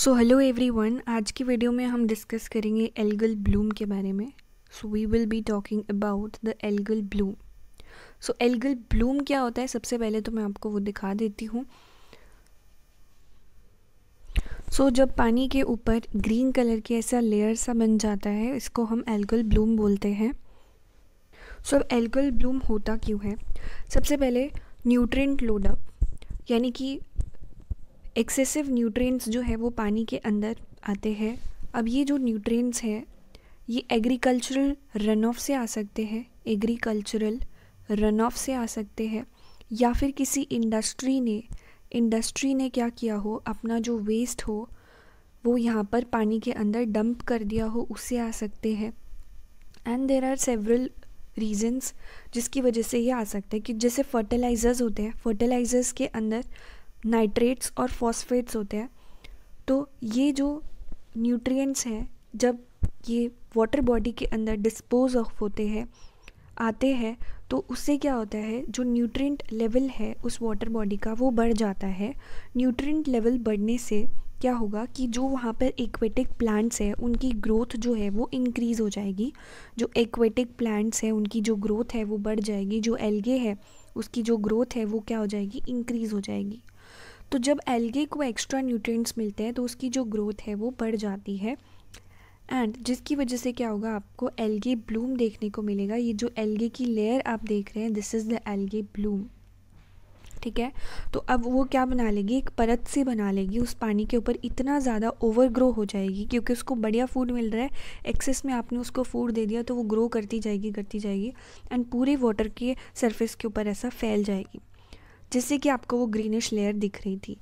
So hello everyone आज की video में हम डिस्कस करेंगे एल्गल ब्लूम के बारे में so we will be talking about the algal bloom so algal bloom क्या होता है सबसे पहले तो मैं आपको वो दिखा देती हूँ सो so, जब पानी के ऊपर ग्रीन कलर की ऐसा लेयर सा बन जाता है इसको हम एल्गल ब्लूम बोलते हैं सो so, अब एल्गल ब्लूम होता क्यों है सबसे पहले न्यूट्रेंट लोडअप यानी कि एक्सेसिव न्यूट्रिएंट्स जो है वो पानी के अंदर आते हैं अब ये जो न्यूट्रिएंट्स हैं ये एग्रीकल्चरल रन ऑफ से आ सकते हैं एग्रीकल्चरल रन ऑफ से आ सकते हैं या फिर किसी इंडस्ट्री ने इंडस्ट्री ने क्या किया हो अपना जो वेस्ट हो वो यहाँ पर पानी के अंदर डंप कर दिया हो उससे आ सकते हैं and there are several reasons जिसकी वजह से ये आ सकता है कि जैसे फर्टिलाइज़र्स होते हैं फर्टिलाइज़र्स के अंदर नाइट्रेट्स और फॉस्फेट्स होते हैं तो ये जो न्यूट्रिएंट्स हैं जब ये वाटर बॉडी के अंदर डिस्पोज ऑफ होते हैं आते हैं तो उससे क्या होता है जो न्यूट्रिएंट लेवल है उस वाटर बॉडी का वो बढ़ जाता है न्यूट्रिएंट लेवल बढ़ने से क्या होगा कि जो वहाँ पर एक्वेटिक प्लांट्स हैं उनकी ग्रोथ जो है वो इंक्रीज़ हो जाएगी जो एक्वेटिक प्लांट्स हैं उनकी जो ग्रोथ है वो बढ़ जाएगी जो एल्गे है उसकी जो ग्रोथ है वो क्या हो जाएगी इंक्रीज़ हो जाएगी तो जब एल्गे को एक्स्ट्रा न्यूट्रिएंट्स मिलते हैं तो उसकी जो ग्रोथ है वो बढ़ जाती है एंड जिसकी वजह से क्या होगा आपको एल्गे ब्लूम देखने को मिलेगा ये जो एल्गे की लेयर आप देख रहे हैं this is the algae bloom ठीक है तो अब वो क्या बना लेगी एक परत सी बना लेगी उस पानी के ऊपर इतना ज़्यादा ओवर ग्रो हो जाएगी क्योंकि उसको बढ़िया फूड मिल रहा है एक्सेस में आपने उसको फूड दे दिया तो वो ग्रो करती जाएगी करती जाएगी एंड पूरे वाटर के सरफेस के ऊपर ऐसा फैल जाएगी जिससे कि आपको वो ग्रीनिश लेयर दिख रही थी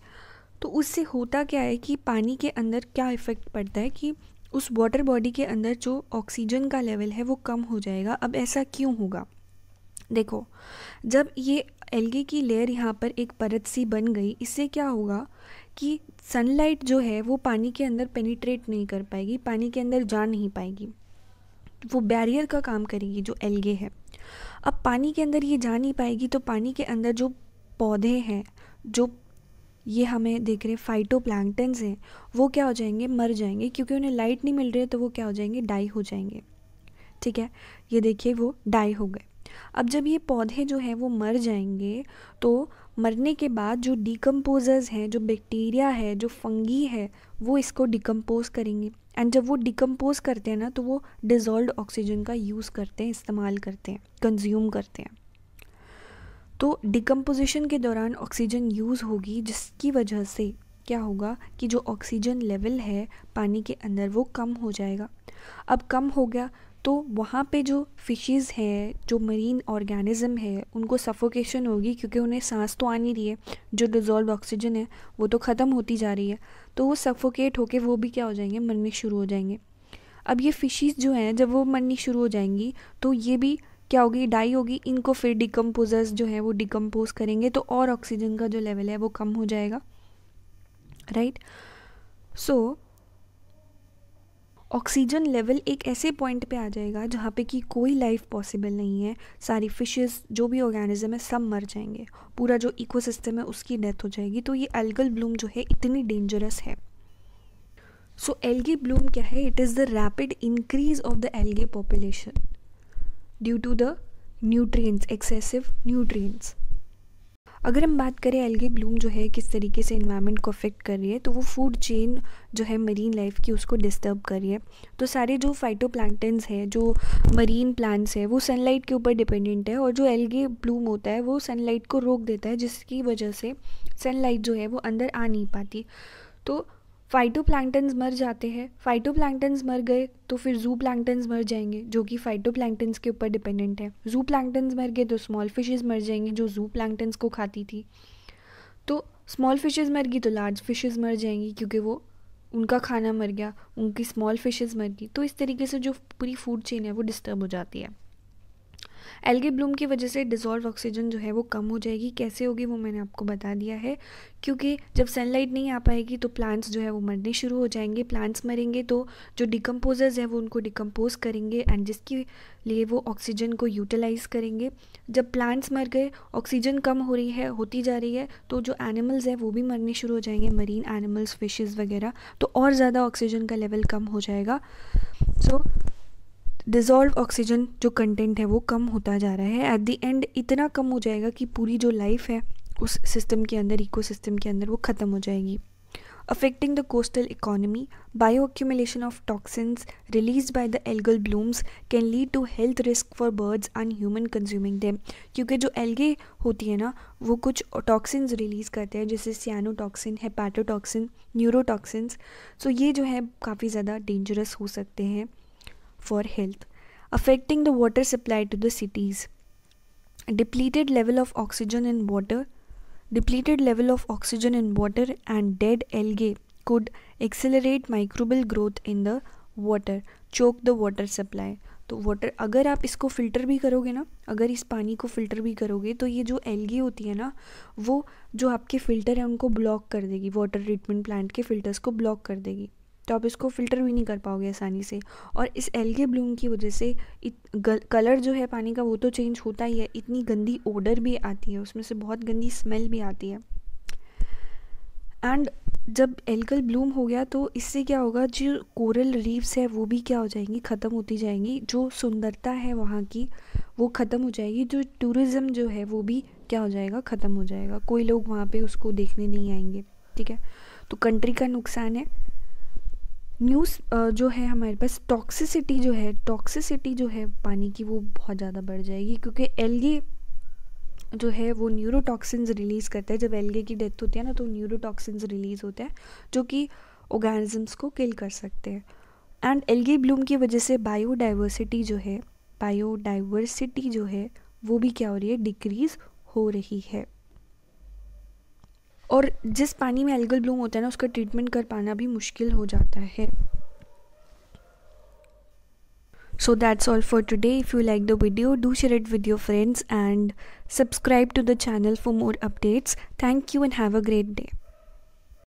तो उससे होता क्या है कि पानी के अंदर क्या इफ़ेक्ट पड़ता है कि उस वाटर बॉडी के अंदर जो ऑक्सीजन का लेवल है वो कम हो जाएगा अब ऐसा क्यों होगा देखो जब ये एल्गे की लेयर यहाँ पर एक परत सी बन गई इससे क्या होगा कि सनलाइट जो है वो पानी के अंदर पेनिट्रेट नहीं कर पाएगी पानी के अंदर जा नहीं पाएगी वो बैरियर का काम करेगी जो एल्गे है अब पानी के अंदर ये जा नहीं पाएगी तो पानी के अंदर जो पौधे हैं जो ये हमें देख रहे फाइटो हैं वो क्या हो जाएंगे मर जाएंगे क्योंकि उन्हें लाइट नहीं मिल रही है तो वो क्या हो जाएंगे डाई हो जाएंगे ठीक है ये देखिए वो डाई हो गए अब जब ये पौधे जो हैं वो मर जाएंगे तो मरने के बाद जो डिकम्पोजर्स हैं जो बैक्टीरिया है जो फंगी है वो इसको डिकम्पोज करेंगे एंड जब वो डिकम्पोज करते हैं ना तो वो डिज़ोल्व ऑक्सीजन का यूज़ करते हैं इस्तेमाल करते हैं कंज्यूम करते हैं तो डिकम्पोजिशन के दौरान ऑक्सीजन यूज़ होगी जिसकी वजह से क्या होगा कि जो ऑक्सीजन लेवल है पानी के अंदर वो कम हो जाएगा अब कम हो गया तो वहाँ पे जो फिशेस हैं जो मरीन ऑर्गेनिज्म है उनको सफोकेशन होगी क्योंकि उन्हें सांस तो आ नहीं रही है जो डिज़ोल्व ऑक्सीजन है वो तो ख़त्म होती जा रही है तो वो सफोकेट होके वो भी क्या हो जाएंगे मरने शुरू हो जाएंगे अब ये फिशेस जो हैं जब वो मरनी शुरू हो जाएंगी तो ये भी क्या होगी डाई होगी इनको फिर डिकम्पोजर्स जो है वो डिकम्पोज करेंगे तो और ऑक्सीजन का जो लेवल है वो कम हो जाएगा राइट सो ऑक्सीजन लेवल एक ऐसे पॉइंट पे आ जाएगा जहाँ पे कि कोई लाइफ पॉसिबल नहीं है सारी फिशेस जो भी ऑर्गेनिज्म है सब मर जाएंगे पूरा जो इकोसिस्टम है उसकी डेथ हो जाएगी तो ये एल्गल ब्लूम जो है इतनी डेंजरस है सो एल्गी ब्लूम क्या है it is the rapid increase of the algae population due to the nutrients excessive nutrients अगर हम बात करें एल्गे ब्लूम जो है किस तरीके से इन्वायरमेंट को अफेक्ट कर रही है तो वो फूड चेन जो है मरीन लाइफ की उसको डिस्टर्ब कर रही है तो सारे जो फाइटोप्लांटन्स हैं जो मरीन प्लांट्स हैं वो सनलाइट के ऊपर डिपेंडेंट है और जो एल्गे ब्लूम होता है वो सनलाइट को रोक देता है जिसकी वजह से सनलाइट जो है वो अंदर आ नहीं पाती तो फाइटोप्लैंक्टन्स मर जाते हैं फाइटोप्लैंक्टन्स मर गए तो फिर जू प्लैंक्टन्स मर जाएंगे जो कि फाइटोप्लैंक्टन्स के ऊपर डिपेंडेंट है जू प्लैंक्टन्स मर गए तो स्मॉल फिशेज मर जाएंगी जो जू प्लैंक्टन्स को खाती थी तो स्मॉल फिशेज मर गई तो लार्ज फिशेज मर जाएंगी क्योंकि वो उनका खाना मर गया उनकी स्मॉल फिशेज मर गई तो इस तरीके से जो पूरी फूड चेन है वो डिस्टर्ब हो जाती है एल्गे ब्लूम की वजह से डिजॉल्व ऑक्सीजन जो है वो कम हो जाएगी कैसे होगी वो मैंने आपको बता दिया है क्योंकि जब सनलाइट नहीं आ पाएगी तो प्लांट्स जो है वो मरने शुरू हो जाएंगे प्लांट्स मरेंगे तो जो डिकम्पोजर्स हैं वो उनको डिकम्पोज करेंगे एंड जिसके लिए वो ऑक्सीजन को यूटिलाइज़ करेंगे जब प्लांट्स मर गए ऑक्सीजन कम हो रही है होती जा रही है तो जो एनिमल्स हैं वो भी मरने शुरू हो जाएंगे मरीन एनिमल्स फिशेज़ वगैरह तो और ज़्यादा ऑक्सीजन का लेवल कम हो जाएगा सो so, डिज़ोल्व ऑक्सीजन जो कंटेंट है वो कम होता जा रहा है एट द एंड इतना कम हो जाएगा कि पूरी जो लाइफ है उस सिस्टम के अंदर इकोसिस्टम के अंदर वो ख़त्म हो जाएगी affecting the coastal economy bio accumulation of toxins release by the algal blooms can lead to health risk for birds and human consuming them क्योंकि जो एल्गे होती है ना वो कुछ टॉक्सिन्स रिलीज़ करते हैं जैसे सियानोटॉक्सिन हेपाटोटॉक्सिन न्यूरोटॉक्सिन सो ये जो है काफ़ी ज़्यादा डेंजरस हो सकते हैं for health, affecting the water supply to the cities. Depleted level of oxygen in water, depleted level of oxygen in water and dead algae could accelerate microbial growth in the water, choke the water supply. तो water अगर आप इसको filter भी करोगे ना अगर इस पानी को फ़िल्टर भी करोगे तो ये जो एलगी होती है ना वो जो आपके फ़िल्टर हैं उनको ब्लॉक कर देगी वाटर ट्रीटमेंट प्लांट के फ़िल्टर्स को ब्लॉक कर देगी तो आप इसको फ़िल्टर भी नहीं कर पाओगे आसानी से और इस एल्गे ब्लूम की वजह से कलर जो है पानी का वो तो चेंज होता ही है इतनी गंदी ओडर भी आती है उसमें से बहुत गंदी स्मेल भी आती है एंड जब एल्कल ब्लूम हो गया तो इससे क्या होगा जो कोरल रीव्स है वो भी क्या हो जाएंगी ख़त्म होती जाएंगी जो सुंदरता है वहाँ की वो ख़त्म हो जाएगी जो टूरिज़्म जो है वो भी क्या हो जाएगा ख़त्म हो जाएगा कोई लोग वहाँ पे उसको देखने नहीं आएंगे ठीक है तो कंट्री का नुकसान है न्यूज़ जो है हमारे पास टॉक्सिसिटी जो है टॉक्सिसिटी जो है पानी की वो बहुत ज़्यादा बढ़ जाएगी क्योंकि एलगी जो है वो न्यूरोटॉक्सिन्स रिलीज़ करता है जब एलगे की डेथ होती है ना तो न्यूरोटॉक्सिन्स रिलीज़ होते हैं जो कि ऑर्गेनिजम्स को किल कर सकते हैं एंड एलगी ब्लूम की वजह से बायोडाइवर्सिटी जो है बायोडाइवर्सिटी जो है वो भी क्या हो रही है डिक्रीज़ हो रही है और जिस पानी में एल्गल ब्लूम होता है ना उसका ट्रीटमेंट कर पाना भी मुश्किल हो जाता है so that's all for today if you like the video do share it with your friends and subscribe to the channel for more updates thank you and have a great day